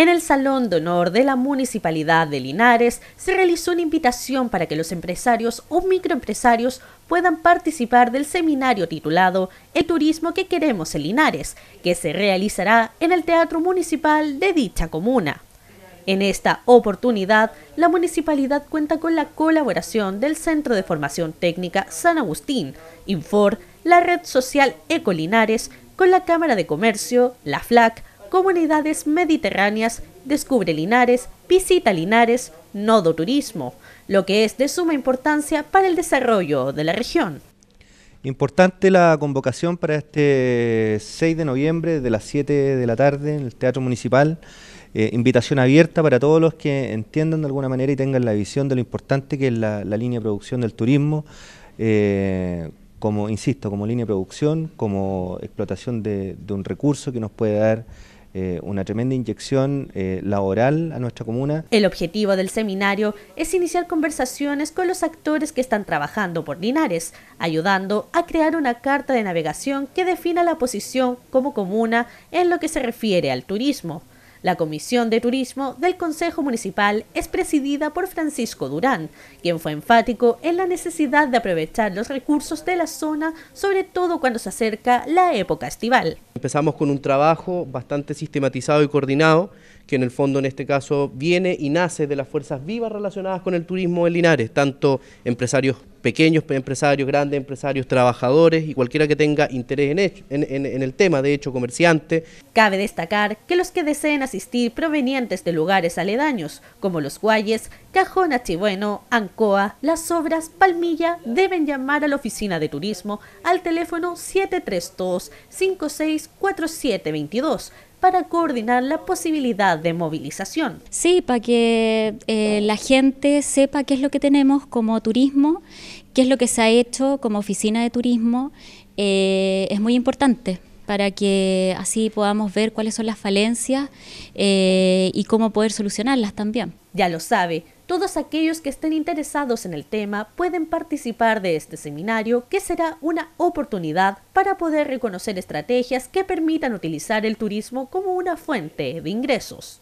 En el Salón de Honor de la Municipalidad de Linares se realizó una invitación para que los empresarios o microempresarios puedan participar del seminario titulado El turismo que queremos en Linares, que se realizará en el Teatro Municipal de dicha comuna. En esta oportunidad, la municipalidad cuenta con la colaboración del Centro de Formación Técnica San Agustín, Infor, la red social Ecolinares, con la Cámara de Comercio, la FLAC, comunidades mediterráneas, descubre Linares, visita Linares, nodo turismo, lo que es de suma importancia para el desarrollo de la región. Importante la convocación para este 6 de noviembre de las 7 de la tarde en el Teatro Municipal. Eh, invitación abierta para todos los que entiendan de alguna manera y tengan la visión de lo importante que es la, línea de producción del turismo, eh, como, insisto, como línea de producción, como explotación de, de un recurso que nos puede dar eh, una tremenda inyección eh, laboral a nuestra comuna. El objetivo del seminario es iniciar conversaciones con los actores que están trabajando por Linares, ayudando a crear una carta de navegación que defina la posición como comuna en lo que se refiere al turismo. La Comisión de Turismo del Consejo Municipal es presidida por Francisco Durán, quien fue enfático en la necesidad de aprovechar los recursos de la zona, sobre todo cuando se acerca la época estival. Empezamos con un trabajo bastante sistematizado y coordinado, que en el fondo en este caso viene y nace de las fuerzas vivas relacionadas con el turismo en Linares, tanto empresarios pequeños empresarios, grandes empresarios, trabajadores y cualquiera que tenga interés en, el tema, de hecho comerciante. Cabe destacar que los que deseen asistir provenientes de lugares aledaños, como Los Guayes, Cajona Chibueno, Ancoa, Las Obras, Palmilla, deben llamar a la oficina de turismo al teléfono 732 564722 para coordinar la posibilidad de movilización. Sí, para que eh, la gente sepa qué es lo que tenemos como turismo, qué es lo que se ha hecho como oficina de turismo, eh, es muy importante para que así podamos ver cuáles son las falencias eh, y cómo poder solucionarlas también. Ya lo sabe, todos aquellos que estén interesados en el tema pueden participar de este seminario que será una oportunidad para poder reconocer estrategias que permitan utilizar el turismo como una fuente de ingresos.